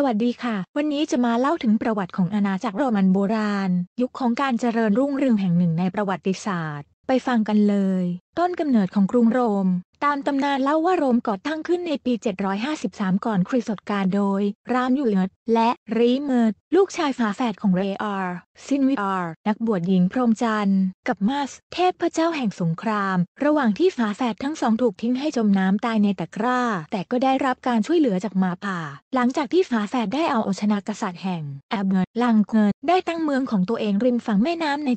สวัสดีค่ะ วันนี้จะมาเล่าถึงประวัติของอาณาจักรโรมันโบราณ ยุคของการเจริญรุ่งเรืองแห่งหนึ่งในประวัติศาสตร์ ไปฟังกันเลยต้นกำเนิดของกรุงโรม ตามตำนานเล่าว่าโรมก่อตั้งขึ้นในปี 753 ก่อนคริสตกาลโดยรามยูเลิร์และรีเมิร์ดลูกชายฝาแฝดของเรอาร์ ซินวิอาร์ นักบวชหญิงพรหมจันทร์กับมาส เทพพระเจ้าแห่งสงคราม ระหว่างที่ฝาแฝดทั้งสองถูกทิ้งให้จมน้ำตายในตะกร้าแต่ก็ได้รับการช่วยเหลือจากมาป่าหลังจากที่ฝาแฝดได้เอาอชนะกษัตริย์แห่งแอบเนิร์ลังเกินได้ตั้งเมืองของตัวเองริมฝั่งแม่น้ำใน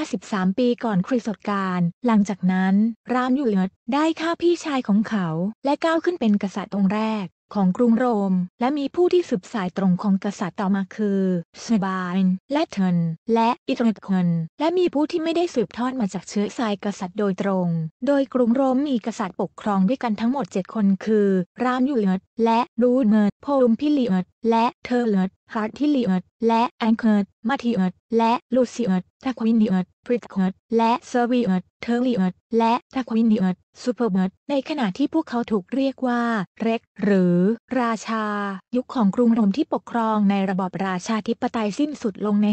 753 ปีก่อนคริสตกาลหลังจากนั้นรามยูเลียดได้ฆ่าพี่ชายของเขาและก้าวขึ้นเป็นกษัตริย์องค์แรก ของกรุงโรม และมีผู้ที่สืบสายตรงของกษัตริย์ต่อมาคือสบายน์และเทนและอิตาเคนและมีผู้ที่ไม่ได้สืบทอดมาจากเชื้อสายกษัตริย์โดยตรง โดยกรุงโรมมีกษัตริย์ปกครองด้วยกันทั้งหมด 7 คน คือ รามยูเลียดและรูเมอร์โพลุมพิลิเิร์ดและเทอร์เลดฮาร์ทิลิเอตและแองเกิร์ตมาทิเอตและลูซิเอตทควินเอตพริตเอตและเซอร์วีเอตเทอร์ลีเอตและแทควินเอตซูเปอร์เอตดในขณะที่พวกเขาถูกเรียกว่าเร็กหรือ ราชายุคของกรุงโรมที่ปกครองในระบอบราชาธิปไตยสิ้นสุดลงใน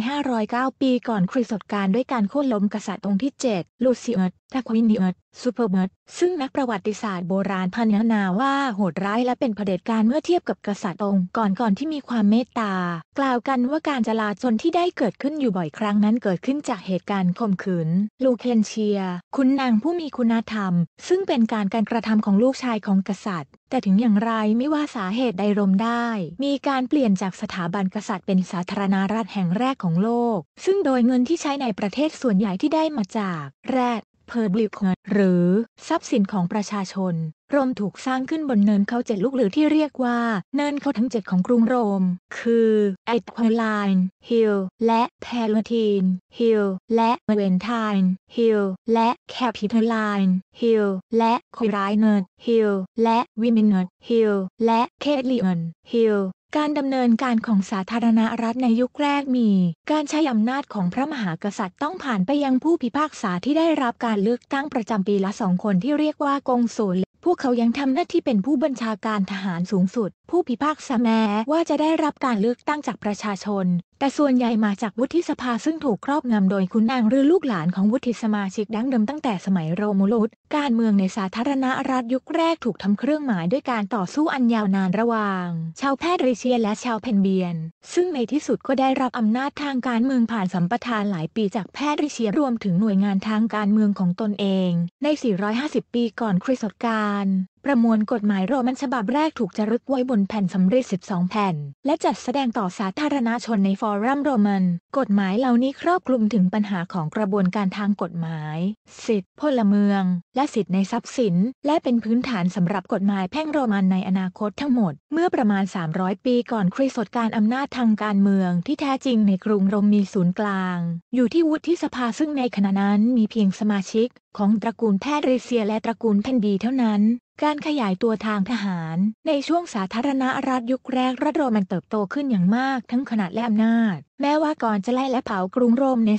509 ปีก่อนคริสต์กาลด้วยการโค่นล้มกษัตริย์องค์ที่ 7 ลูซิเอตทควินเนียร์ซูเปอร์เบิร์ดซึ่งนักประวัติศาสตร์โบราณพันนาว่า โหดร้ายและเป็นเผด็จการเมื่อเทียบกับกษัตริย์องค์ก่อนก่อนที่มีความเมตตา กล่าวกันว่าการจลาจลที่ได้เกิดขึ้นอยู่บ่อยครั้งนั้นเกิดขึ้นจากเหตุการณ์ข่มขืน ลูเคนเชียคุณนางผู้มีคุณธรรม ซึ่งเป็นการการกระทำของลูกชายของกษัตริย์ แต่ถึงอย่างไรไม่ว่าสาเหตุใดรมได้ มีการเปลี่ยนจากสถาบันกษัตริย์ เป็นสาธารณารัฐแห่งแรกของโลก ซึ่งโดยเงินที่ใช้ในประเทศส่วนใหญ่ที่ได้มาจาก แรด Public หรือทรัพย์สินของประชาชนโรมถูกสร้างขึ้นบนเนินเขาเจ็ดลูกหรือที่เรียกว่าเนินเขาทั้งเจ็ดของกรุงโรม คือเอตควลายน์ฮิลและแพลทีนฮิลและเวนทายน์ฮิลและแคปิทลายน์ฮิลและคอยไรเนอร์ฮิลและวิมินเนอร์ฮิลและเคทลีเอนฮิลการดำเนินการของสาธารณรัฐในยุคแรกมี การใช้อำนาจของพระมหากษัตริย์ต้องผ่านไปยังผู้พิพากษาที่ได้รับการเลือกตั้งประจำปีละสองคนที่เรียกว่ากงสุลพวกเขายังทำหน้าที่เป็นผู้บัญชาการทหารสูงสุด ผู้พิพากษาแม้ว่าจะได้รับการเลือกตั้งจากประชาชนแต่ส่วนใหญ่มาจากวุฒิสภาซึ่งถูกครอบงำโดยคุณนางหรือลูกหลานของวุฒิสมาชิกดั้งเดิมตั้งแต่สมัยโรมูลุสการเมืองในสาธารณรัฐยุคแรกถูกทำเครื่องหมายด้วยการต่อสู้อันยาวนานระหว่าง ชาวแพทริเชียและชาวเพนเบียน ซึ่งในที่สุดก็ได้รับอำนาจทางการเมืองผ่านสัมปทานหลายปีจากแพทริเชียรวมถึงหน่วยงานทางการเมืองของตนเองใน 450 ปีก่อนคริสต์กาลประมวลกฎหมายโรมันฉบับแรกถูกจารึกไว้บนแผ่นสำริด12 แผ่น และจัดแสดงต่อสาธารณชนในฟอรัมโรมันกฎหมายเหล่านี้ครอบคลุมถึงปัญหาของกระบวนการทางกฎหมาย สิทธิพลเมือง และสิทธิในทรัพย์สิน และเป็นพื้นฐานสำหรับกฎหมายแพ่งโรมันในอนาคตทั้งหมดเมื่อประมาณ 300 ปี ก่อนคริสต์การอำนาจทางการเมืองที่แท้จริงในกรุงโรมมีศูนย์กลาง อยู่ที่วุฒิสภาซึ่งในขณะนั้นมีเพียงสมาชิก ของตระกูลแพทริเซียและตระกูลเพนดีเท่านั้นการขยายตัวทางทหาร ในช่วงสาธารณรัฐยุคแรก รัฐโรมันเติบโตขึ้นอย่างมากทั้งขนาดและอำนาจแม้ว่าก่อนจะไล่และเผากรุงโรมใน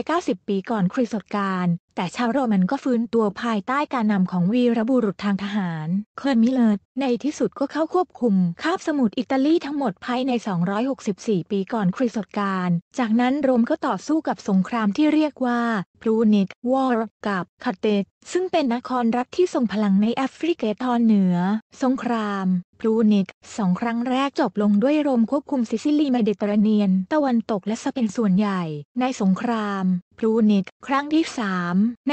390 ปีก่อนคริสตกาลแต่ชาวโรมันก็ฟื้นตัวภายใต้การนำของวีรบุรุษทางทหารเคลนมิเล์ในที่สุดก็เข้าควบคุมคาบสมุทรอิตาลีทั้งหมดภายใน 264 ปีก่อนคริสตกาลจากนั้นโรมก็ต่อสู้กับสงครามที่เรียกว่าพลูนิก วอร์ กับ คาเตซึ่งเป็นนครรัฐที่ทรงพลังในแอฟริกาตอนเหนือสงครามพลูนิกสองครั้งแรกจบลงด้วยโรมควบคุมซิซิลีเมดิเตอร์เรเนียนตะวันตกและสเปนส่วนใหญ่ในสงครามพลูนิกครั้งที่ 3 ใน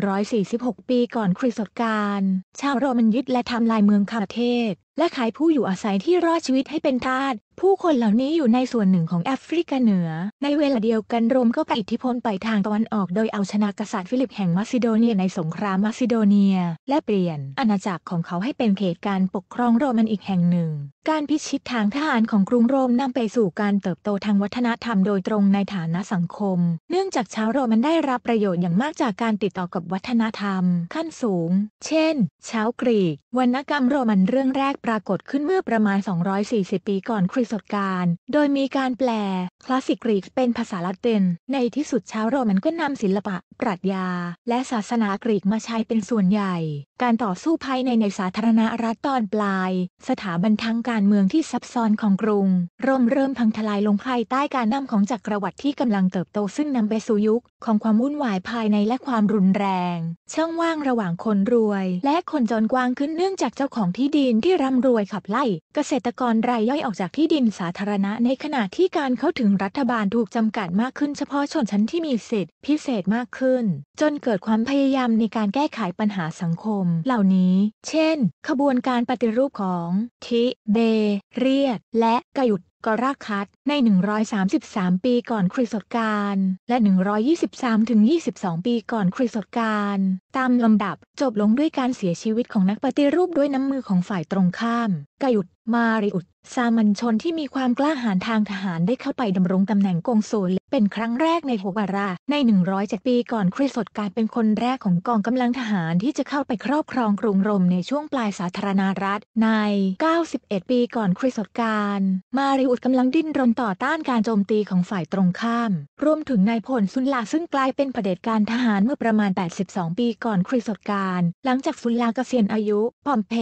149-146 ปีก่อนคริสตกาลชาวโรมันยึดและทำลายเมืองคาเทศ และขายผู้อยู่อาศัยที่รอดชีวิตให้เป็นทาสผู้คนเหล่านี้อยู่ในส่วนหนึ่งของแอฟริกาเหนือ ในเวลาเดียวกันโรมก็ไปอิทธิพลไปทางตะวันออก โดยเอาชนะกษัตริย์ฟิลิปแห่งมาซิโดเนียในสงครามมาซิโดเนีย และเปลี่ยนอาณาจักรของเขาให้เป็นเขตการปกครองโรมันอีกแห่งหนึ่ง การพิชิตทางทหารของกรุงโรมนำไปสู่การเติบโตทางวัฒนธรรม โดยตรงในฐานะสังคมมเนื่องจากชาวโรมันได้รับประโยชน์อย่างมากจากการติดต่อกับวัฒนธรรม ขั้นสูง เช่น ชาวกรีก วรรณกรรมโรมันเรื่องแรกปรากฏขึ้นเมื่อประมาณ 240 ปีก่อนคริสต์กาลโดยมีการแปล คลาสสิกกรีกเป็นภาษาละติน ในที่สุดชาวโรมันก็นำศิลปะ ปรัชญา และศาสนากรีกมาใช้เป็นส่วนใหญ่ การต่อสู้ภายในในสาธารณรัฐตอนปลาย สถาบันทางการเมืองที่ซับซ้อนของกรุงร่มเริ่มพังทลายลงภายใต้การนำของจักรวรรดิที่กำลังเติบโตซึ่งนำไปสู่ยุคของความวุ่นวายภายในและความรุนแรง ช่องว่างระหว่างคนรวย และคนจนกว้างขึ้นเนื่องจากเจ้าของที่ดินที่ร่ำรวยขับไล่ เกษตรกรรายย่อยออกจากที่ดินสาธารณะ ในขณะที่การเข้าถึงรัฐบาลถูกจำกัดมากขึ้นเฉพาะชนชั้นที่มีสิทธิพิเศษมากขึ้น จนเกิดความพยายามในการแก้ไขปัญหาสังคม เหล่านี้ เช่น ขบวนการปฏิรูปของทิเบเรียด และกยุดกราคัตใน 133 ปีก่อนคริสตกาลและ 123-22 ปีก่อนคริสตกาลตามลำดับจบลงด้วยการเสียชีวิตของนักปฏิรูปด้วยน้ำมือของฝ่ายตรงข้ามกายุต มาริอุตสามัญชนที่มีความกล้าหาญทางทหารได้เข้าไปดำรงตำแหน่งกองสุลเป็นครั้งแรกในฮวาราใน 107 ปีก่อนคริสต์กาลเป็นคนแรกของกองกำลังทหารที่จะเข้าไปครอบครองกรุงโรมในช่วงปลายสาธารณารัฐ ใน 91 ปีก่อนคริสต์กาลมาริอุดกำลังดิ้นรนต่อต้านการโจมตีของฝ่ายตรงข้าม รวมถึงนายพลซุนลาซึ่งกลายเป็นเผด็จการทหารเมื่อประมาณ 82 ปีก่อนคริสต์กาลหลังจากซุนลาเกษียณอายุปอมเพ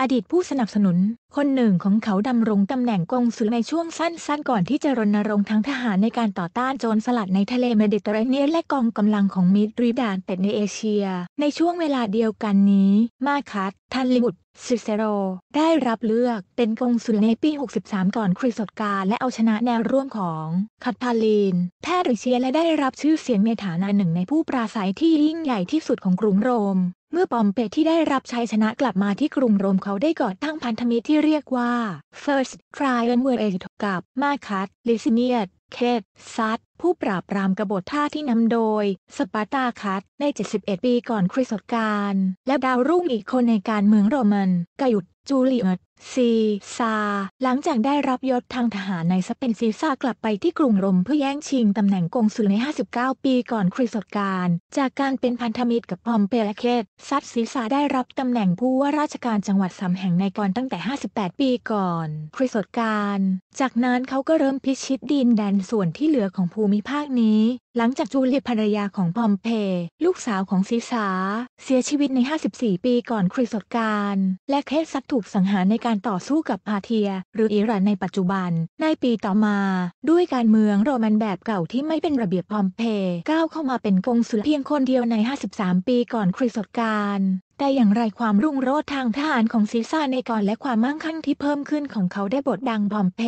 อดีตผู้สนับสนุนคนหนึ่งของเขาดำรงตำแหน่งกงสุลในช่วงสั้นๆ ก่อนที่จะรณรงค์ทางทหารในการต่อต้านโจรสลัดในทะเลเมดิเตอร์เรเนียนและกองกำลังของมิตรีดานเต็ดในเอเชีย ในช่วงเวลาเดียวกันนี้ มาคัส ทันลิบุตซิเซโร ได้รับเลือกเป็นกงสุลในปี 63 ก่อนคริสตกาลและเอาชนะแนวร่วมของคาทาลีน แพทย์ริเชียและได้รับชื่อเสียงในฐานะหนึ่งในผู้ปราศัยที่ยิ่งใหญ่ที่สุดของกรุงโรมเมื่อปอมเปที่ได้รับชัยชนะกลับมาที่กรุงโรมเขาได้ก่อตั้งพันธมิตรที่เรียกว่า First Triumvirate กับ มาคัสลิซิเนียตเคทซัตผู้ปราบปรามกบฏท่าที่นำโดย สปาร์ตาคัสใน 71 ปีก่อนคริสต์กาลและดาวรุ่งอีกคนในการเมืองโรมันกายุตจูเลียตซีซาหลังจากได้รับยศทางทหารในสเปนซีซากลับไปที่กรุงรมเพื่อแย่งชิงตำแหน่งกงสุลใน 59 ปีก่อนคริสต์กาลจากการเป็นพันธมิตรกับพอมเปลเคสซัดซีซาได้รับตำแหน่งผู้ว่าราชการจังหวัดสำมแห่งในก่อนตั้งแต่ 58 ปีก่อน คริสต์กาลจากนั้นเขาก็เริ่มพิชิตดินแดนส่วนที่เหลือของภูมิภาคนี้ หลังจากจูเลียภรรยาของพอมเพลูกสาวของซีซาเสียชีวิตใน 54 ปีก่อนคริสต์กาลและเคสซัดถูกสังหารในการต่อสู้กับอาเทีย หรืออิหร่านในปัจจุบันในปีต่อมา ด้วยการเมืองโรมันแบบเก่าที่ไม่เป็นระเบียบพอมเพก้าวเข้ามาเป็นกงสุลเพียงคนเดียวใน 53 ปีก่อนคริสตกาลแต่อย่างไรความรุ่งโรจน์ทางทหารของซีซ่าในก่อนและความมั่งคั่งที่เพิ่มขึ้นของเขาได้บทดังพอมเพ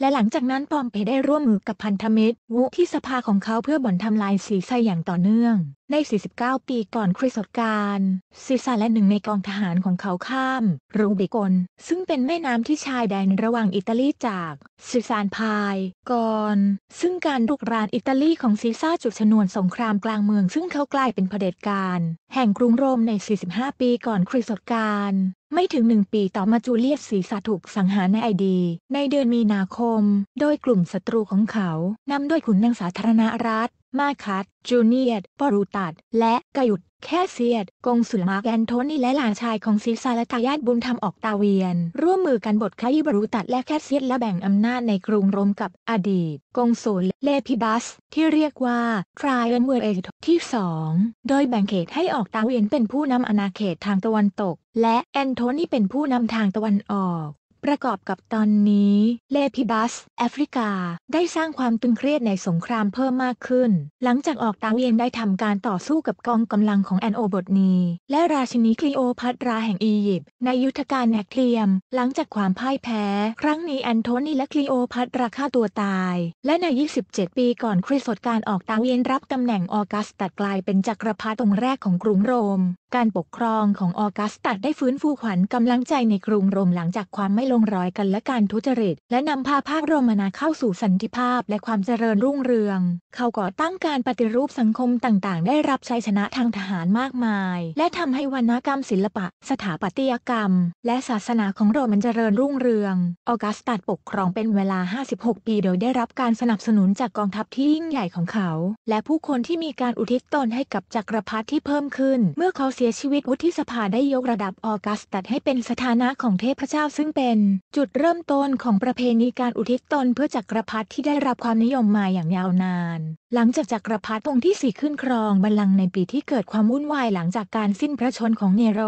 และหลังจากนั้นพอมเพได้ร่วมมือกับพันธมิตร วุที่สภาของเขาเพื่อบ่อนทำลายซีซ่าอย่างต่อเนื่องใน 49 ปี ก่อนคริสต์กาลซิซาและหนึ่งในกองทหารของเขาข้าม รูบิกอนซึ่งเป็นแม่น้ำที่ชายแดนระหว่างอิตาลีจากซิซานพาย ก่อน ซึ่งการลุกรานอิตาลี ของซิซาจุดชนวนสงครามกลางเมือง ซึ่งเขากลายเป็นเผด็จการแห่งกรุงโรมใน 45 ปีก่อนคริสต์กาลไม่ถึงหนึ่งปีต่อมาจูเลียสซีซาถูกสังหารในไอดี ในเดือนมีนาคม โดยกลุ่มศัตรูของเขานำด้วยขุนนางสาธารณรัฐมาคัตจูเนียตปรูตัด และกยุด แค่เซียด กงสุลมาร์กแนโทนี และหลานชายของซีซาและทายาทบุญธรรมออกตาเวียน ร่วมมือกันบทคยิบรูตัดและแคสเซียดและแบ่งอำนาจในกรุงรมกับอดีต กงสุลเลพิบัส ที่เรียกว่าทริยันเวอร์เอทที่สองโดยแบ่งเขตให้ออกตาเวียนเป็นผู้นำอาณาเขตทางตะวันตก และแอนโทนีเป็นผู้นำทางตะวันออกประกอบกับตอนนี้ เลพิบัส แอฟริกา ได้สร้างความตึงเครียดในสงครามเพิ่มมากขึ้น หลังจากออกตาเวียนได้ทำการต่อสู้กับกองกำลังของแอนโอบทนี และราชินีคลีโอพัตราแห่งอียิปต์ในยุทธการแอกเทียม หลังจากความพ่ายแพ้ ครั้งนี้แอนโทนีและคลีโอพัตราฆ่าตัวตาย และใน 27 ปีก่อนคริสต์การออกตาเวียนรับตำแหน่งออกัสตัดกลายเป็นจักรพรรดิองค์แรกของกรุงโรมการปกครองของออกัสตัดได้ฟื้นฟูขวัญกำลังใจในกรุงโรมหลังจากความไม่ลงรอยกันและการทุจริต และนำพาภาคโรมานาเข้าสู่สันติภาพและความเจริญรุ่งเรือง เขาก่อตั้งการปฏิรูปสังคมต่างๆ ได้รับชัยชนะทางทหารมากมาย และทำให้วรรณกรรมศิลปะ สถาปัตยกรรม และศาสนาของโรมันเจริญรุ่งเรืองออกัสตัดปกครองเป็นเวลา 56 ปีโดยได้รับการสนับสนุนจากกองทัพที่ยิ่งใหญ่ของเขา และผู้คนที่มีการอุทิศตนให้กับจักรพรรดิที่เพิ่มขึ้น เมื่อเขาเสียสียชีวิตวุฒิสภาได้ยกระดับออกัสตัดให้เป็นสถานะของเทพเจ้าซึ่งเป็น จุดเริ่มต้นของประเพณีการอุทิศตนเพื่อจักรพรรดิที่ได้รับความนิยมมาอย่างยาวนาน หลังจากจักรพรรดิองค์ที่สี่ขึ้นครองบัลลังก์ในปีที่เกิดความวุ่นวายหลังจากการสิ้นพระชนของเนโร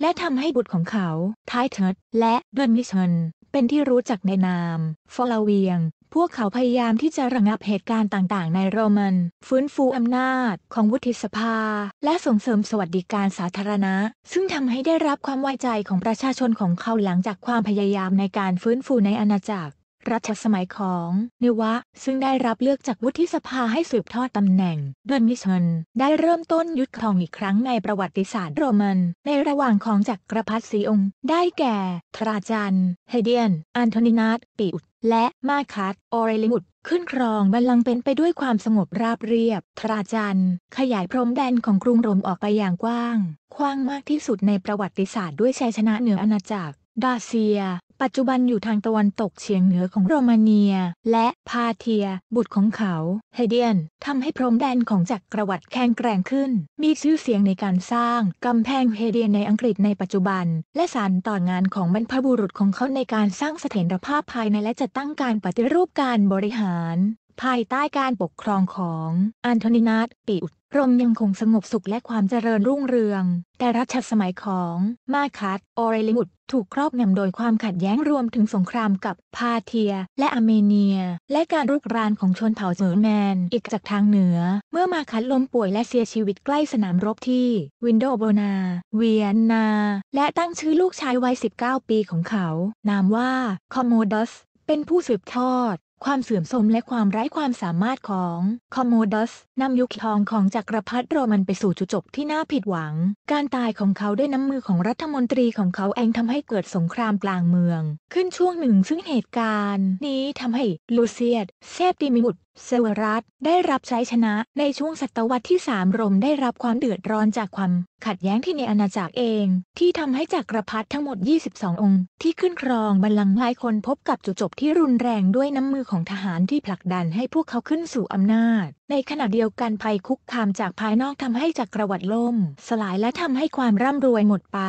และทำให้บุตรของเขาไทเทิร์ดและเดนมิเชนเป็นที่รู้จักในนามฟอลาเวียงพวกเขาพยายามที่จะระงับเหตุการณ์ต่างๆ ในโรมันฟื้นฟูอำนาจของวุฒิสภา และส่งเสริมสวัสดิการสาธารณะ ซึ่งทำให้ได้รับความไว้ใจของประชาชนของเขาหลังจากความพยายามในการฟื้นฟูในอาณาจักรรัชสมัยของเนวะซึ่งได้รับเลือกจากวุฒิสภาให้สืบทอดตำแหน่งดนมิชนได้เริ่มต้นยุทธครองอีกครั้งในประวัติศาสตร์โรมันในระหว่างของจักรพรรดิสีองค์ ได้แก่ ทราจันเฮเดียนอันโทนินัสปีอุตและ มาคัตออเรลิมุดขึ้นครองบัลลังก์เป็นไปด้วยความสงบราบเรียบ ทราจัน ขยายพรมแดนของกรุงโรมออกไปอย่างกว้างกว้างมากที่สุดในประวัติศาสตร์ด้วยชัยชนะเหนืออาณาจักรดาเซีย ปัจจุบันอยู่ทางตะวันตกเฉียงเหนือของโรมาเนีย และพาเทีย บุตรของเขา เฮเดียนทำให้พรมแดนของจักรวรรดิแข็งแกร่งขึ้น มีชื่อเสียงในการสร้างกำแพงเฮเดียนในอังกฤษในปัจจุบัน และสานต่องานของบรรพบุรุษของเขาในการสร้างเสถียรภาพภายในและจัดตั้งการปฏิรูปการบริหารภายใต้การปกครองของ อันโทนินัสปิอุดรมยังคงสงบสุขและความเจริญรุ่งเรือง แต่รัชสมัยของมาคัสออเรลิมุดถูกครอบงำโดยความขัดแย้งรวมถึงสงครามกับพาเทีย และอาร์เมเนีย และการรุกรานของชนเผ่าเซอร์แมนอีกจากทางเหนือ เมื่อมาคัสล้มป่วยและเสียชีวิตใกล้สนามรบที่วินโดโบนาเวียนนาและตั้งชื่อลูกชายวัย19ปีของเขา นามว่าคอมโมดัสเป็นผู้สืบทอดความเสื่อมโทรมและความไร้ความสามารถของคอมโมดัสนำยุคทองของจักรพรรดิโรมันไปสู่จุดจบที่น่าผิดหวัง การตายของเขาด้วยน้ำมือของรัฐมนตรีของเขาเองทำให้เกิดสงครามกลางเมือง ขึ้นช่วงหนึ่งซึ่งเหตุการณ์นี้ทำให้ลูเซียตเซฟดิมิมุตเซเวรัสได้รับใช้ชนะในช่วงศตวรรษที่ 3รมได้รับความเดือดร้อนจากความขัดแย้งที่ในอาณาจักรเอง ที่ทำให้จักรพรรดิทั้งหมด 22 องค์ ที่ขึ้นครองบัลลังก์หลายคนพบกับจุดจบที่รุนแรงด้วยน้ำมือของทหารที่ผลักดันให้พวกเขาขึ้นสู่อำนาจในขณะเดียวกันภัยคุกคามจากภายนอกทำให้จักรวรรดิล่ม สลายและทำให้ความร่ำรวยหมดไป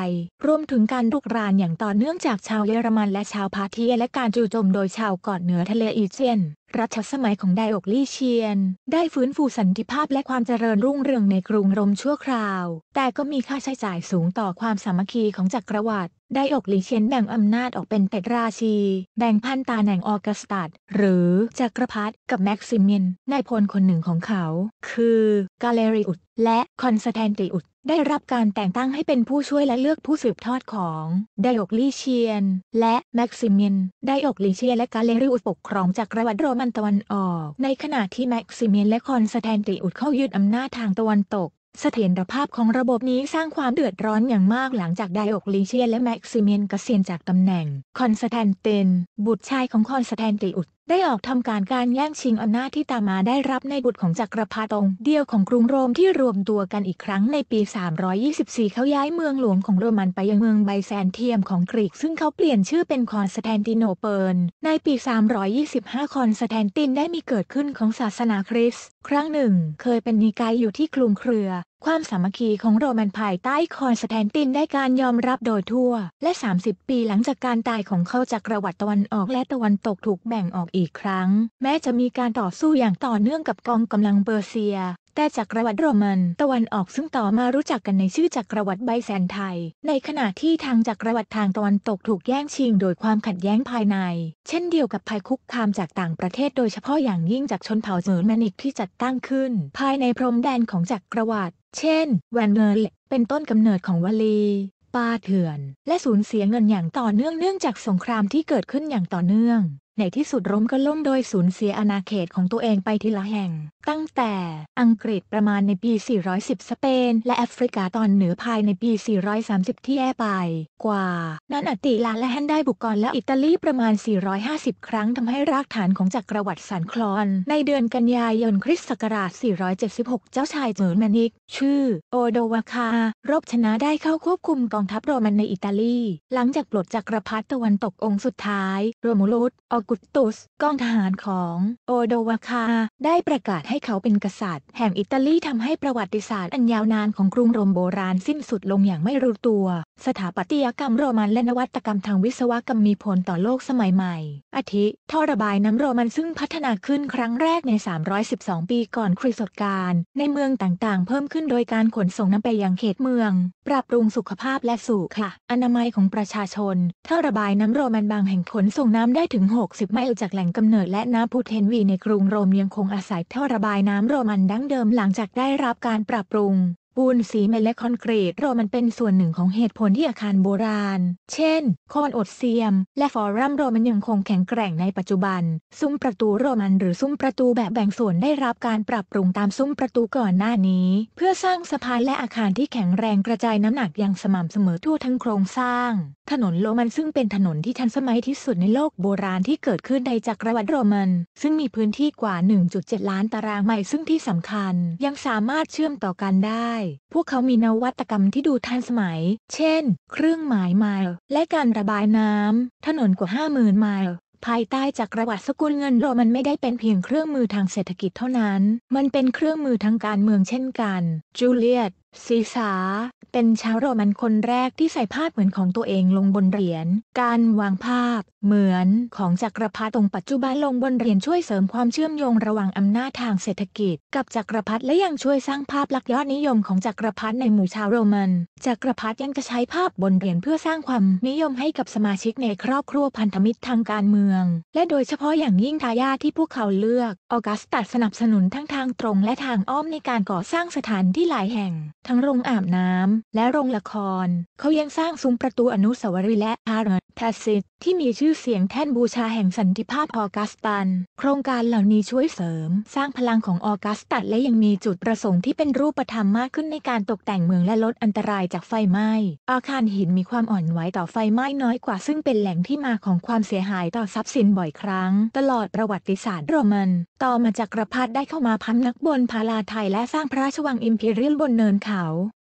รวมถึงการลุกรานอย่างต่อเนื่องจากชาวเยอรมันและชาวพาเทียและการจู่โจมโดยชาวเกาะเหนือทะเลอีเจียน รัชสมัยของไดโอกลีเชียน ได้ฟื้นฟูสันติภาพและความเจริญรุ่งเรืองในกรุงรมชั่วคราว แต่ก็มีค่าใช้จ่ายสูงต่อความสามัคคีของจักรวรรดิไดออกลีเชนแบ่งอำนาจออกเป็นแปดราชี แบ่งพันตาแหน่งออกัสตัดหรือจักรพรรดิกับแม็กซิเมียนนายพลคนหนึ่งของเขา คือกาเลริอุดและคอนสแตนติอุดได้รับการแต่งตั้งให้เป็นผู้ช่วยและเลือกผู้สืบทอดของไดออกลีเชียน และแม็กซิเมียนไดออกลีเชียน และกาเลริอุดปกครองจากรวัตดิโรมันตะวันออกในขณะที่แม็กซิเมียนและคอนสแตนติอุดเข้ายึดอำนาจทางตะวันตกเสถียรภาพของระบบนี้สร้างความเดือดร้อนอย่างมากหลังจากไดออกลีเชียและแม็กซิเมียนกเกษียณจากตำแหน่ง คอนสแตนตินบุตรชายของคอนสแตนติอุดได้ออกทำการการแย่งชิงอำนาจที่ตามมาได้รับในบุตรของจักรพรรดิองค์เดียวของกรุงโรมที่รวมตัวกันอีกครั้งในปี 324เขาย้ายเมืองหลวงของโรมันไปยังเมืองไบแซนเทียมของกรีกซึ่งเขาเปลี่ยนชื่อเป็นคอนสแตนติโนเปิล ในปี 325 คอนสแตนตินได้มีเกิดขึ้นของศาสนาคริสต์ครั้งหนึ่ง เคยเป็นนิกายอยู่ที่กรุงเครือความสามัคคีของโรมันภายใต้คอนสแตนตินได้การยอมรับโดยทั่ว และ 30 ปีหลังจากการตายของเขาจากประวัติตะวันออกและตะวันตกถูกแบ่งออกอีกครั้งแม้จะมีการต่อสู้อย่างต่อเนื่องกับกองกำลังเบอร์เซียแต่จักรวรรดิโรมัน ตะวันออกซึ่งต่อมารู้จักกันในชื่อจักรวรรดิไบแซนไทยในขณะที่ทางจักรวรรดิทางตะวันตกถูกแย่งชิงโดยความขัดแย้งภายใน เช่นเดียวกับภัยคุกคามจากต่างประเทศโดยเฉพาะอย่างยิ่งจากชนเผ่าเซอร์แมนิกที่จัดตั้งขึ้น ภายในพรมแดนของจักรวรรดิเช่นแวนเนอร์เป็นต้นกำเนิดของวลีปาเถื่อน และสูญเสียเงินอย่างต่อเนื่องเนื่องจากสงครามที่เกิดขึ้นอย่างต่อเนื่องในที่สุดร่มก็ล่มโดยสูญเสียอาณาเขตของตัวเองไปทีละแห่ง ตั้งแต่อังกฤษประมาณในปี 410 สเปน และแอฟริกาตอนเหนือภายในปี 430 ที่แ่ไปกว่า นั้นอติลาและแฮนได้บุกกรและอิตาลีประมาณ 450 ครั้งทำให้รากฐานของจักรวรรดิสันคลอน ในเดือนกันยายน คริสต์ศักราช 476 เจ้าชายเจอร์แมนิก ชื่อโอโดวาคารบชนะได้เข้าควบคุมกองทัพโรมันในอิตาลีหลังจากปลดจักรพรรดิตะวันตกองค์สุดท้ายโรมูลุสออกุตตุสกองทหารของ โอโดวาคา ได้ประกาศให้เขาเป็นกษัตริย์ แห่งอิตาลีทำให้ประวัติศาสตร์อันยาวนานของกรุงโรมโบราณสิ้นสุดลงอย่างไม่รู้ตัว สถาปัตยกรรมโรมันและนวัตกรรมทางวิศวกรรมมีผลต่อโลกสมัยใหม่อาทิท่อระบายน้ำโรมันซึ่งพัฒนาขึ้นครั้งแรกใน 312 ปีก่อนคริสต์กาลในเมืองต่างๆ เพิ่มขึ้นโดยการขนส่งน้ำไปยังเขตเมือง ปรับปรุงสุขภาพและสุขะอนามัยของประชาชน ท่อระบายน้ำโรมันบางแห่งขนส่งน้ำได้ถึง 6 60ไมล์จากแหล่งกำเนิดและน้ำพุเทนวีในกรุงโรมยังคงอาศัยท่อระบายน้ำโรมันดั้งเดิมหลังจากได้รับการปรับปรุงปูนสีเมล็ดคอนกรีตรอมันเป็นส่วนหนึ่งของเหตุผลที่อาคารโบราณ เช่นคอนอดเซียม และฟอรัมรอมันยังคงแข็งแกร่งในปัจจุบัน ซุ้มประตูโรมัน หรือซุ้มประตูแบบแบ่งส่วนได้รับการปรับปรุงตามซุ้มประตูก่อนหน้านี้ เพื่อสร้างสะพานและอาคารที่แข็งแรงกระจายน้ำหนักอย่างสม่ำเสมอทั่วทั้งโครงสร้าง ถนนโรมันซึ่งเป็นถนนที่ทันสมัยที่สุดในโลกโบราณที่เกิดขึ้นในจักรวรรดิโรมัน ซึ่งมีพื้นที่กว่า 1.7 ล้านตารางไมล์ซึ่งที่สำคัญ ยังสามารถเชื่อมต่อกันได้พวกเขามีนวัตกรรมที่ดูทันสมัย เช่น เครื่องหมายไมล์ และการระบายน้ำ ถนนกว่า 50,000 ไมล์ ภายใต้จักรวรรดิสกุลเงินโรมันไม่ได้เป็นเพียงเครื่องมือทางเศรษฐกิจเท่านั้น มันเป็นเครื่องมือทางการเมืองเช่นกัน จูเลียตศีสาเป็นชาวโรมันคนแรกที่ใส่ภาพเหมือนของตัวเองลงบนเหรียญ การวางภาพ เหมือนของจักรพรรดิตรงปัจจุบันลงบนเหรียญช่วยเสริมความเชื่อมโยงระหว่างอำนาจทางเศรษฐกิจ กับจักรพรรดิและยังช่วยสร้างภาพลักษณ์ยอดนิยมของจักรพรรดิในหมู่ชาวโรมัน จักรพรรดิยังจะใช้ภาพบนเหรียญเพื่อสร้างความนิยมให้กับสมาชิกในครอบครัวพันธมิตรทางการเมือง และโดยเฉพาะอย่างยิ่งทายาทที่พวกเขาเลือก ออกัสตัดสนับสนุนทั้งทางตรง และทางอ้อมในการก่อสร้างสถานที่หลายแห่งทั้งโรงอาบน้ำและโรงละคร เขายังสร้างซุ้มประตูอนุสาวรีย์และพาร์พาซิตที่มีชื่อเสียงแท่นบูชาแห่งสันติภาพออกัสตัน โครงการเหล่านี้ช่วยเสริม สร้างพลังของออกัสตันและยังมีจุดประสงค์ที่เป็นรูปธรรมมากขึ้นในการตกแต่งเมืองและลดอันตรายจากไฟไหม้ อาคารหินมีความอ่อนไหวต่อไฟไหม้น้อยกว่า ซึ่งเป็นแหล่งที่มาของความเสียหายต่อทรัพย์สินบ่อยครั้ง ตลอดประวัติศาสตร์ โรมัน ต่อมาจากกรพรรดิได้เข้ามาพันนักบนพาลาไทยและสร้างพระราชวังอิมพีเรียลบนเนินเขา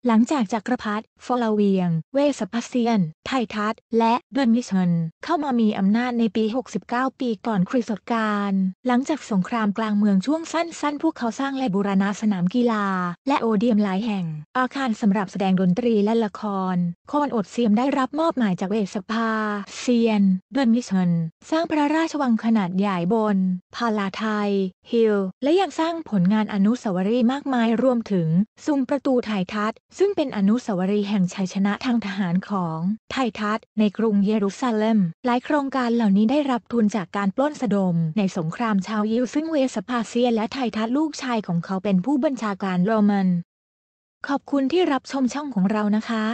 หลังจากจักรพรรดิฟอลาเวียง เวสปัสเซียน ไททัส และเดนมิชน เข้ามามีอำนาจในปี 69 ปีก่อนคริสตกาลหลังจากสงครามกลางเมืองช่วงสั้น ๆ พวกเขาสร้างและบูรณาสนามกีฬา และโอเดียมหลายแห่ง อาคารสำหรับแสดงดนตรีและละครโคนอดเซียมได้รับมอบหมายจากเวสปาเซียนเดนมิชน สร้างพระราชวังขนาดใหญ่บนพาลาไทฮิลและยังสร้างผลงานอนุสาวรีย์มากมายรวมถึงซุ้มประตูไทยทัศซึ่งเป็นอนุสาวรีย์แห่งชัยชนะทางทหารของ ไททัศในกรุงเยรูซาเล็ม หลายโครงการเหล่านี้ได้รับทุนจากการปล้นสะดมในสงครามชาว ยิวซึ่งเวสปาเซียและไททัศลูกชายของเขาเป็นผู้บัญชาการโรมัน ขอบคุณที่รับชมช่องของเรานะคะ